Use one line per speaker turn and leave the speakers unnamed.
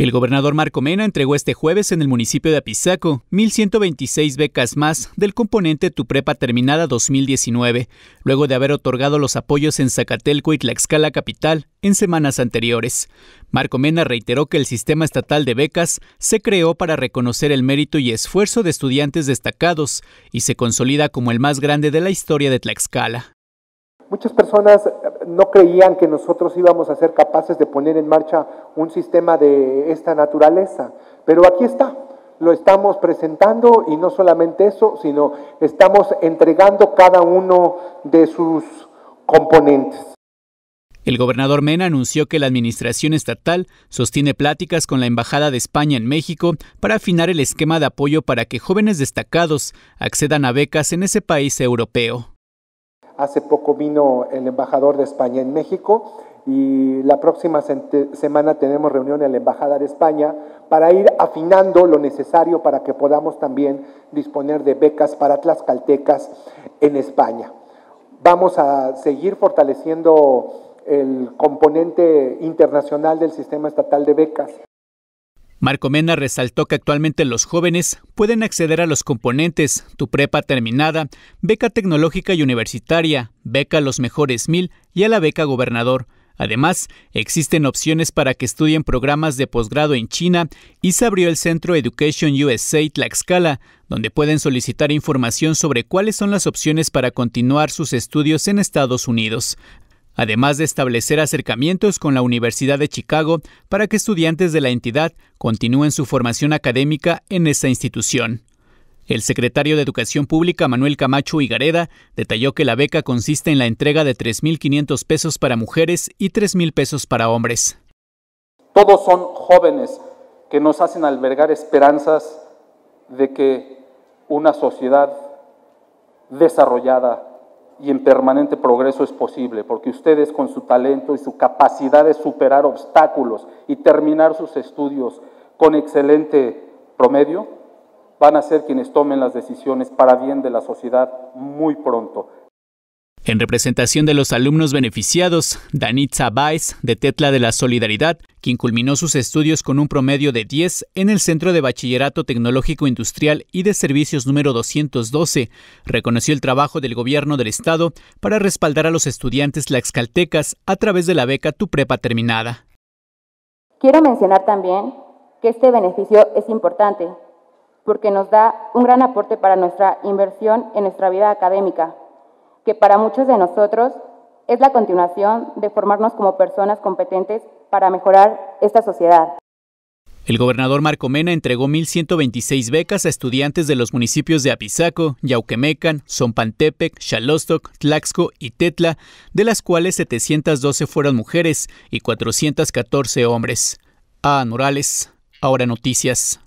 El gobernador Marco Mena entregó este jueves en el municipio de Apizaco 1.126 becas más del componente Tu Prepa Terminada 2019, luego de haber otorgado los apoyos en Zacatelco y Tlaxcala Capital en semanas anteriores. Marco Mena reiteró que el sistema estatal de becas se creó para reconocer el mérito y esfuerzo de estudiantes destacados y se consolida como el más grande de la historia de Tlaxcala.
Muchas personas eh, no creían que nosotros íbamos a ser capaces de poner en marcha un sistema de esta naturaleza, pero aquí está, lo estamos presentando y no solamente eso, sino estamos entregando cada uno de sus componentes.
El gobernador Mena anunció que la administración estatal sostiene pláticas con la Embajada de España en México para afinar el esquema de apoyo para que jóvenes destacados accedan a becas en ese país europeo.
Hace poco vino el embajador de España en México y la próxima semana tenemos reunión en la Embajada de España para ir afinando lo necesario para que podamos también disponer de becas para tlaxcaltecas en España. Vamos a seguir fortaleciendo el componente internacional del sistema estatal de becas.
Marco Mena resaltó que actualmente los jóvenes pueden acceder a los componentes, tu prepa terminada, beca tecnológica y universitaria, beca los mejores mil y a la beca gobernador. Además, existen opciones para que estudien programas de posgrado en China y se abrió el Centro Education USA Tlaxcala, donde pueden solicitar información sobre cuáles son las opciones para continuar sus estudios en Estados Unidos además de establecer acercamientos con la Universidad de Chicago para que estudiantes de la entidad continúen su formación académica en esta institución. El secretario de Educación Pública Manuel Camacho Igareda, detalló que la beca consiste en la entrega de 3.500 pesos para mujeres y 3.000 pesos para hombres.
Todos son jóvenes que nos hacen albergar esperanzas de que una sociedad desarrollada y en permanente progreso es posible, porque ustedes con su talento y su capacidad de superar obstáculos y terminar sus estudios con excelente promedio, van a ser quienes tomen las decisiones para bien de la sociedad muy pronto.
En representación de los alumnos beneficiados, Danitza Baez, de Tetla de la Solidaridad, quien culminó sus estudios con un promedio de 10 en el Centro de Bachillerato Tecnológico Industrial y de Servicios número 212, reconoció el trabajo del gobierno del estado para respaldar a los estudiantes laxcaltecas a través de la beca Tu Prepa Terminada. Quiero mencionar también que este beneficio es importante porque nos da un gran aporte para nuestra inversión en nuestra vida académica que para muchos de nosotros es la continuación de formarnos como personas competentes para
mejorar esta sociedad.
El gobernador Marco Mena entregó 1.126 becas a estudiantes de los municipios de Apizaco, Yauquemecan, Zompantepec, Chalostoc, Tlaxco y Tetla, de las cuales 712 fueron mujeres y 414
hombres. A Morales, ahora noticias.